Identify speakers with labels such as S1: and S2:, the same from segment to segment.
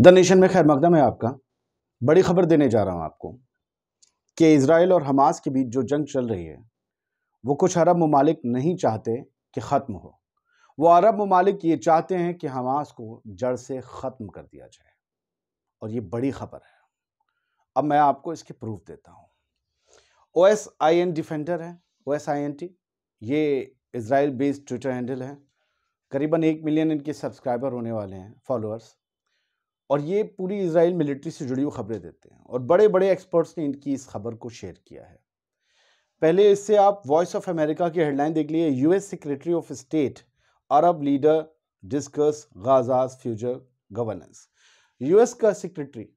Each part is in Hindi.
S1: द नेशन में खैर मकदम है आपका बड़ी खबर देने जा रहा हूँ आपको कि इसराइल और हमास के बीच जो जंग चल रही है वो कुछ अरब ममालिक नहीं चाहते कि ख़त्म हो वो अरब ममालिक ये चाहते हैं कि हमास को जड़ से ख़त्म कर दिया जाए और ये बड़ी खबर है अब मैं आपको इसके प्रूफ देता हूँ O S I N defender है O S I N T ये इसराइल बेस्ड ट्विटर हैंडल है करीबन एक मिलियन इनके सब्सक्राइबर होने वाले हैं फॉलोअर्स और ये पूरी इसराइल मिलिट्री से जुड़ी हुई खबरें देते हैं और बड़े बड़े एक्सपर्ट्स ने इनकी इस खबर को शेयर किया है पहले इससे आप वॉइस ऑफ अमेरिका की हेडलाइन देख लिए US secretary of state Arab leader discuss Gaza's future governance US का सेक्रेटरी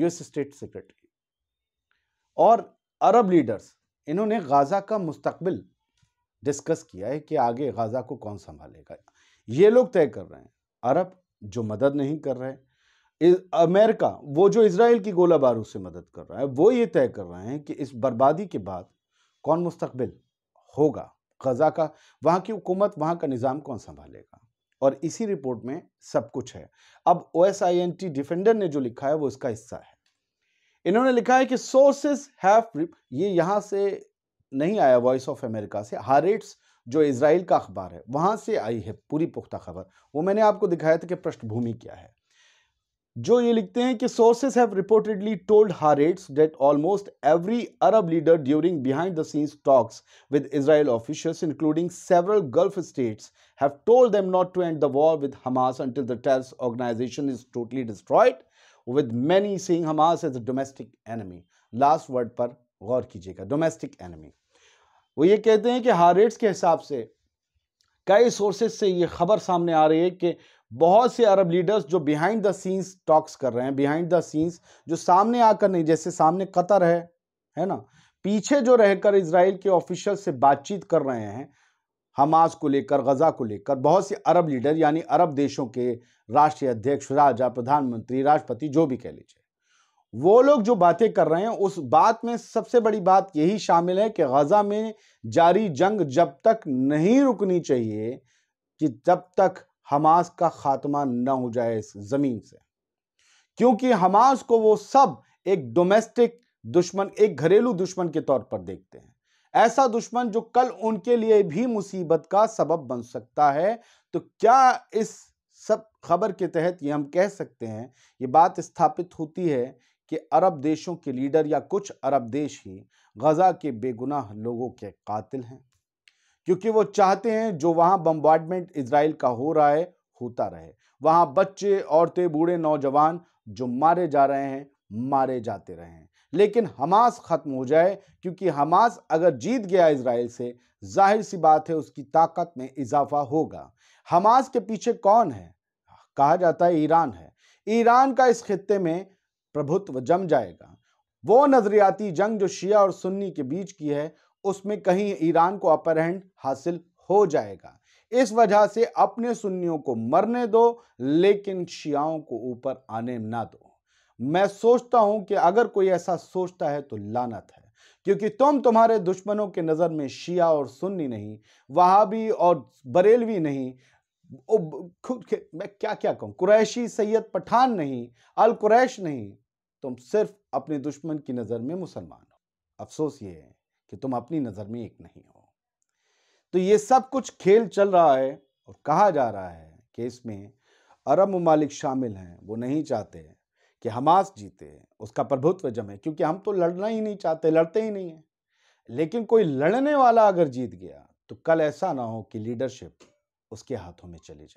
S1: यूएस स्टेट सेक्रेटरी और अरब लीडर्स इन्होंने गाजा का मुस्तबिल डिस्कस किया है कि आगे गाजा को कौन संभालेगा ये लोग तय कर रहे हैं अरब जो मदद नहीं कर रहे हैं अमेरिका वो जो इसराइल की गोला बारूद से मदद कर रहा है वो ये तय कर रहे हैं कि इस बर्बादी के बाद कौन मुस्तबिल होगा गज़ा का वहाँ की हुकूमत वहाँ का निज़ाम कौन संभालेगा और इसी रिपोर्ट में सब कुछ है अब O S I N T defender ने जो लिखा है वो इसका हिस्सा है इन्होंने लिखा है कि सोर्सेज हैव ये यहाँ से नहीं आया वॉइस ऑफ अमेरिका से हारेट्स जो इसराइल का अखबार है वहाँ से आई है पूरी पुख्ता खबर वो मैंने आपको दिखाया था कि पृष्ठभूमि क्या है जो ये लिखते हैं कि sources have reportedly told Haaretz that almost every Arab leader during behind the scenes talks with Israel officials including several Gulf states have told them not to end the war with Hamas until the terror organisation is totally destroyed with many seeing Hamas as a domestic enemy last word पर गौर कीजिएगा डोमेस्टिक एनमी वो ये कहते हैं कि हारेट्स के हिसाब से कई सोर्सेज से ये खबर सामने आ रही है कि बहुत से अरब लीडर्स जो बिहाइंड द सीन्स टॉक्स कर रहे हैं बिहाइंड द सीन्स जो सामने आकर नहीं जैसे सामने कतर है है ना पीछे जो रहकर इसराइल के ऑफिशियल से बातचीत कर रहे हैं हमास को लेकर गज़ा को लेकर बहुत से अरब लीडर यानी अरब देशों के राष्ट्रीय अध्यक्ष राजा प्रधानमंत्री राष्ट्रपति जो भी कह लीजिए वो लोग जो बातें कर रहे हैं उस बात में सबसे बड़ी बात यही शामिल है कि गज़ा में जारी जंग जब तक नहीं रुकनी चाहिए कि जब तक हमास का खात्मा न हो जाए इस ज़मीन से क्योंकि हमास को वो सब एक डोमेस्टिक दुश्मन एक घरेलू दुश्मन के तौर पर देखते हैं ऐसा दुश्मन जो कल उनके लिए भी मुसीबत का सबब बन सकता है तो क्या इस सब खबर के तहत ये हम कह सकते हैं ये बात स्थापित होती है कि अरब देशों के लीडर या कुछ अरब देश ही गज़ा के बेगुनाह लोगों के कातिल हैं क्योंकि वो चाहते हैं जो वहां बम्बार्डमेंट इसराइल का हो रहा है होता रहे वहां बच्चे औरतें बूढ़े नौजवान जो मारे जा रहे हैं मारे जाते रहे हैं लेकिन हमास ख़त्म हो जाए क्योंकि हमास अगर जीत गया इसराइल से जाहिर सी बात है उसकी ताकत में इजाफा होगा हमास के पीछे कौन है कहा जाता है ईरान है ईरान का इस खत्े में प्रभुत्व जम जाएगा वो नज़रियाती जंग जो शिया और सुन्नी के बीच की है उसमें कहीं ईरान को अपरहण हासिल हो जाएगा इस वजह से अपने सुन्नियों को मरने दो लेकिन शियाओं को ऊपर आने ना दो मैं सोचता हूं कि अगर कोई ऐसा सोचता है तो लानत है क्योंकि तुम तुम्हारे दुश्मनों के नज़र में शिया और सुन्नी नहीं वहाबी और बरेलवी नहीं खुद मैं क्या क्या कहूँ कुरैशी सैयद पठान नहीं अल कुरैश नहीं तुम सिर्फ अपने दुश्मन की नज़र में मुसलमान हो अफसोस ये है कि तुम अपनी नज़र में एक नहीं हो तो ये सब कुछ खेल चल रहा है और कहा जा रहा है कि इसमें अरब ममालिक शामिल हैं वो नहीं चाहते कि हमास जीते उसका प्रभुत्व जमे क्योंकि हम तो लड़ना ही नहीं चाहते लड़ते ही नहीं हैं लेकिन कोई लड़ने वाला अगर जीत गया तो कल ऐसा ना हो कि लीडरशिप उसके हाथों में चली जाए